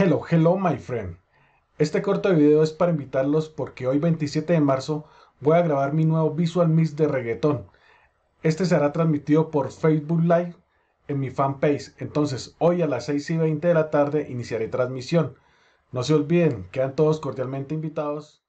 Hello, hello my friend. Este corto video es para invitarlos porque hoy 27 de marzo voy a grabar mi nuevo Visual Mix de reggaeton, Este será transmitido por Facebook Live en mi fanpage. Entonces hoy a las 6 y 20 de la tarde iniciaré transmisión. No se olviden, quedan todos cordialmente invitados.